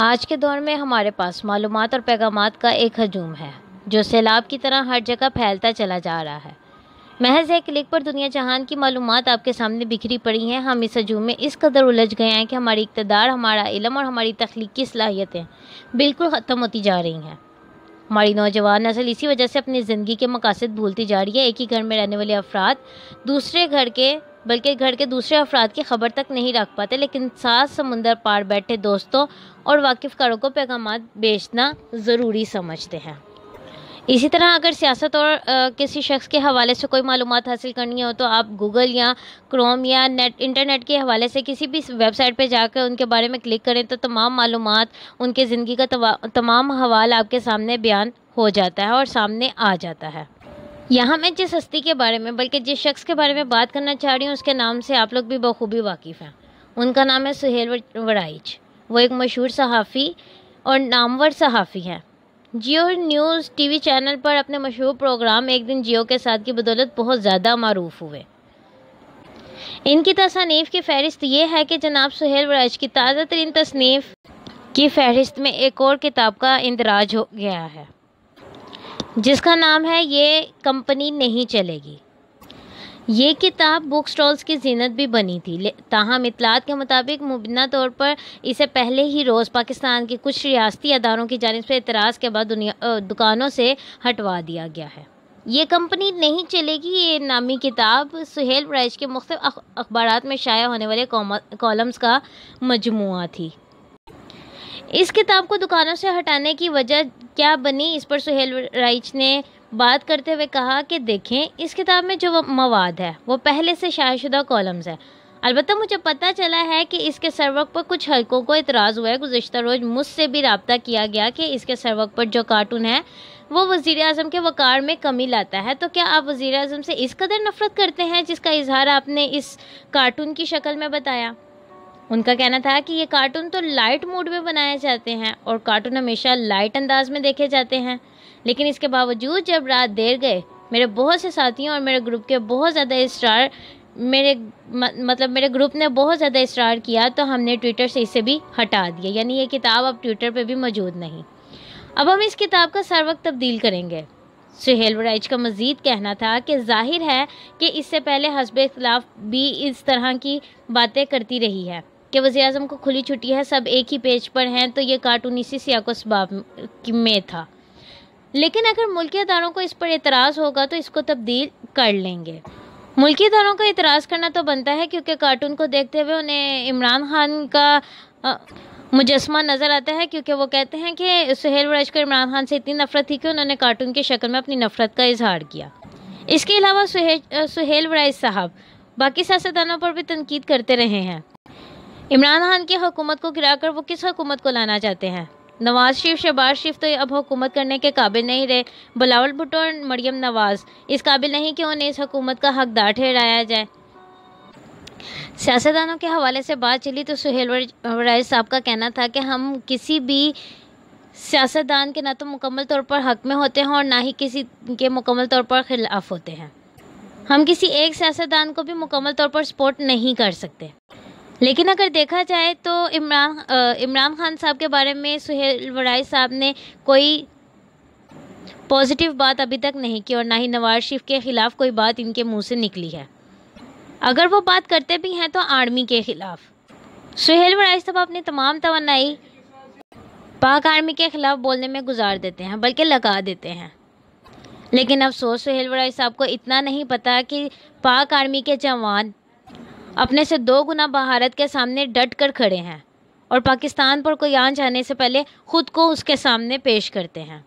आज के दौर में हमारे पास मालूम और पैगाम का एक हजूम है जो सैलाब की तरह हर जगह फैलता चला जा रहा है महज एक क्लिक पर दुनिया जहान की मालूम आपके सामने बिखरी पड़ी हैं हम इस हजूम में इस कदर उलझ गए हैं कि हमारी इकतदार हमारा इलम और हमारी तख्लीकी सलाहियतें बिल्कुल ख़त्म होती जा रही हैं हमारी नौजवान नसल इसी वजह से अपनी ज़िंदगी के मकासद भूलती जा रही है एक ही घर में रहने वाले अफराद दूसरे घर के बल्कि घर के दूसरे अफराद की खबर तक नहीं रख पाते लेकिन सात समुंदर पार बैठे दोस्तों और वाकिफकारों को पैगाम बेचना ज़रूरी समझते हैं इसी तरह अगर सियासत और आ, किसी शख्स के हवाले से कोई मालूम हासिल करनी हो तो आप गूगल या क्रोम या नेट इंटरनेट के हवाले से किसी भी वेबसाइट पर जाकर उनके बारे में क्लिक करें तो तमाम मालूम उनके ज़िंदगी का तमाम हवाल आपके सामने बयान हो जाता है और सामने आ जाता है यहाँ मैं जिस हस्ती के बारे में बल्कि जिस शख्स के बारे में बात करना चाह रही हूँ उसके नाम से आप लोग भी बखूबी वाकिफ़ हैं उनका नाम है सुहेल वड़ाइच वो एक मशहूर सहाफ़ी और नामवर सहाफ़ी हैं जियो न्यूज़ टीवी चैनल पर अपने मशहूर प्रोग्राम एक दिन जियो के साथ की बदौलत बहुत ज़्यादा मरूफ हुए इनकी तसानीफ़ की फहरिस्त यह है कि जनाब सुहेल वड़ाइच की ताज़ा तरीन तसनीफ़ की फहरिस्त में एक और किताब का इंदराज हो गया है जिसका नाम है ये कंपनी नहीं चलेगी ये किताब बुक स्टॉल्स की जीनत भी बनी थी ताहम इतलात के मुताबिक मुबना तौर पर इसे पहले ही रोज़ पाकिस्तान के कुछ रियासती अदारों की जानब से एतराज़ के बाद दुकानों से हटवा दिया गया है ये कंपनी नहीं चलेगी ये नामी किताब सुहेल प्राइज के मुख्त अखबार में शाया होने वाले कॉलम्स का मजमू थी इस किताब को दुकानों से हटाने की वजह क्या बनी इस पर सुहेल राइच ने बात करते हुए कहा कि देखें इस किताब में जो मवाद है वो पहले से शायशुदा कॉलम्स है अलबत्त मुझे पता चला है कि इसके वक्त पर कुछ हलकों को इतराज़ हुआ है गुज्त रोज़ मुझसे भी रबता किया गया कि इसके वक्त पर जो कार्टून है वो वज़ी अजम के वक़ार में कमी लाता है तो क्या आप वज़ी अजम से इस कदर नफ़रत करते हैं जिसका इजहार आपने इस कार्टून की शक्ल में बताया उनका कहना था कि ये कार्टून तो लाइट मूड में बनाए जाते हैं और कार्टून हमेशा लाइट अंदाज में देखे जाते हैं लेकिन इसके बावजूद जब रात देर गए मेरे बहुत से साथियों और मेरे ग्रुप के बहुत ज़्यादा इसरार मेरे मतलब मेरे ग्रुप ने बहुत ज़्यादा इसरार किया तो हमने ट्विटर से इसे भी हटा दिया यानी ये किताब अब ट्विटर पर भी मौजूद नहीं अब हम इस किताब का सर वक्त तब्दील करेंगे सुहेल वराइज का मज़ीद कहना था कि जाहिर है कि इससे पहले हसब इख्तलाफ भी इस तरह की बातें करती रही है कि वजी अजम को खुली छुट्टी है सब एक ही पेज पर हैं तो ये कार्टून इसी सियाकोसबाब में था लेकिन अगर मुल्की अदारों को इस पर एतराज़ होगा तो इसको तब्दील कर लेंगे मुल्की अदारों का एतराज़ करना तो बनता है क्योंकि कार्टून को देखते हुए उन्हें इमरान खान का मुजस्मा नज़र आता है क्योंकि वो कहते हैं कि सुहेल वरज को इमरान खान से इतनी नफरत थी कि उन्होंने कार्टून की शक्ल में अपनी नफरत का इजहार किया इसके अलावा सुहेल सुहेल वराइज साहब बाकी सियासतदानों पर भी तनकीद करते रहे हैं इमरान खान की हुकूमत को गिराकर वो किस हुकूमत को लाना चाहते हैं नवाज शरीफ शहबाज शरीफ तो अब हुकूमत करने के काबिल नहीं रहे बलावल भुटो और मरियम नवाज इस काबिल नहीं कि उन्हें इस हुकूमत का हकदार ठहराया जाए सियासतदानों के हवाले से बात चली तो सुहेल वराज साहब का कहना था कि हम किसी भी सियासतदान के ना तो मुकम्मल तौर पर हक में होते हैं और ना ही किसी के मुकम्मल तौर पर ख़िलाफ़ होते हैं हम किसी एक सियासतदान को भी मुकम्मल तौर पर सपोर्ट नहीं कर सकते लेकिन अगर देखा जाए तो इमरान इमरान खान साहब के बारे में सुहेल वड़ाई साहब ने कोई पॉजिटिव बात अभी तक नहीं की और ना ही नवाज शरीफ के ख़िलाफ़ कोई बात इनके मुंह से निकली है अगर वो बात करते भी हैं तो आर्मी के ख़िलाफ़ सुहेल वड़ाई साहब अपनी तमाम तो पाक आर्मी के ख़िलाफ़ बोलने में गुजार देते हैं बल्कि लगा देते हैं लेकिन अफसोस सुहेल वड़ाई साहब को इतना नहीं पता कि पाक आर्मी के जवान अपने से दो गुना भारत के सामने डट कर खड़े हैं और पाकिस्तान पर कोई आन जाने से पहले खुद को उसके सामने पेश करते हैं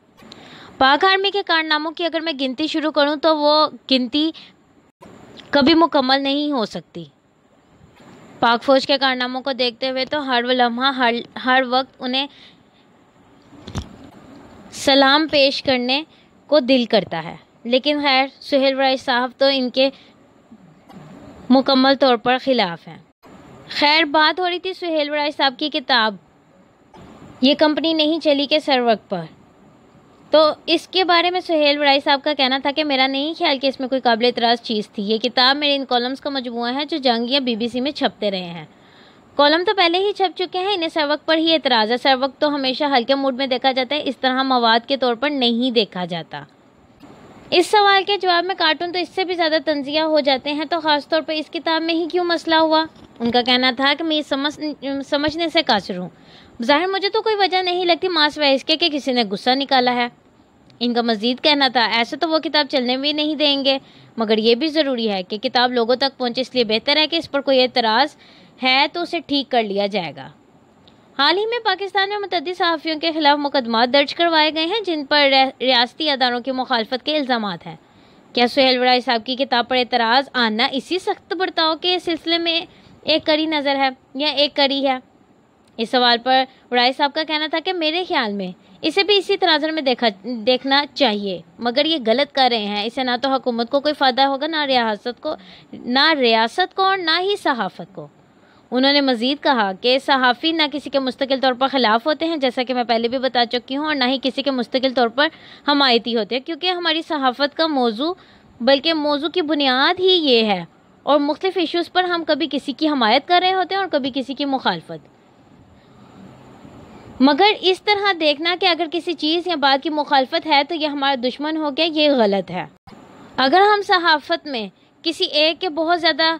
पाक आर्मी के कारनामों की अगर मैं गिनती शुरू करूं तो वो गिनती कभी मुकम्मल नहीं हो सकती पाक फौज के कारनामों को देखते हुए तो हर लम्हा हर हर वक्त उन्हें सलाम पेश करने को दिल करता है लेकिन खैर सुहेल राय साहब तो इनके मुकम्मल तौर पर ख़िलाफ़ हैं खैर बात हो रही थी सुहेल बराज साहब की किताब ये कंपनी नहीं चली के सर वक्त पर तो इसके बारे में सुहेल बड़ाई साहब का कहना था कि मेरा नहीं ख्याल कि इसमें कोई काबिल एतराज़ चीज़ थी ये किताब मेरे इन कॉलम्स का मजमू है जो जंग या बीबीसी में छपते रहे हैं कॉलम तो पहले ही छप चुके हैं इन्हें सर वक्त पर ही एतराज़ है सर वक्त तो हमेशा हल्के मूड में देखा जाता है इस तरह मवाद के तौर पर नहीं देखा जाता इस सवाल के जवाब में कार्टून तो इससे भी ज़्यादा तंजिया हो जाते हैं तो ख़ासतौर पर इस किताब में ही क्यों मसला हुआ उनका कहना था कि मैं ये समझ समझने से कासर हूँ ज़ाहिर मुझे तो कोई वजह नहीं लगती मास वहस के कि किसी ने गुस्सा निकाला है इनका मजीद कहना था ऐसे तो वो किताब चलने भी नहीं देंगे मगर ये भी ज़रूरी है कि किताब लोगों तक पहुँचे इसलिए बेहतर है कि इस पर कोई एतराज़ है तो उसे ठीक कर लिया जाएगा हाल ही में पाकिस्तान में मतदी सहाफ़ियों के खिलाफ मुकदमा दर्ज करवाए गए हैं जिन पर रियाती अदारों की मुखालफत के इल्ज़ाम हैं क्या सुहेल वड़ाई साहब की किताब पर एतराज़ आना इसी सख्त बर्ताव के सिलसिले में एक कड़ी नज़र है या एक कड़ी है इस सवाल पर वड़ाई साहब का कहना था कि मेरे ख्याल में इसे भी इसी तनाजर में देखा देखना चाहिए मगर ये गलत कर रहे हैं इसे ना तो हुकूमत को कोई फ़ायदा होगा ना रियासत को ना रियासत को और ना ही सहाफ़त को उन्होंने मजीद कहा कि सहाफ़ी ना किसी के मुस्तकिल तौर पर ख़िलाफ़ होते हैं जैसा कि मैं पहले भी बता चुकी हूँ और ना ही किसी के मुस्तकिल तौर पर हमायती होते हैं क्योंकि हमारी सहाफ़त का मौजू बल्कि मौजू की बुनियाद ही ये है और मुख्तफ इशूज़ पर हम कभी किसी की हमायत कर रहे होते हैं और कभी किसी की मुखालफत मगर इस तरह देखना कि अगर किसी चीज़ या बात की मुखालफत है तो यह हमारा दुश्मन हो गया ये गलत है अगर हम सहाफ़त में किसी एक के बहुत ज़्यादा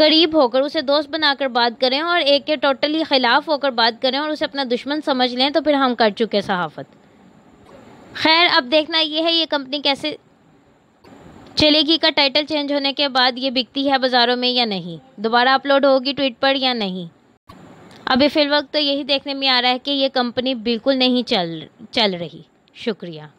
करीब होकर उसे दोस्त बनाकर बात करें और एक के टोटली ख़िलाफ़ होकर बात करें और उसे अपना दुश्मन समझ लें तो फिर हम कर चुके सहाफ़त खैर अब देखना यह है ये कंपनी कैसे चलेगी का टाइटल चेंज होने के बाद ये बिकती है बाज़ारों में या नहीं दोबारा अपलोड होगी ट्वीट पर या नहीं अभी वक्त तो यही देखने में आ रहा है कि ये कंपनी बिल्कुल नहीं चल चल रही शुक्रिया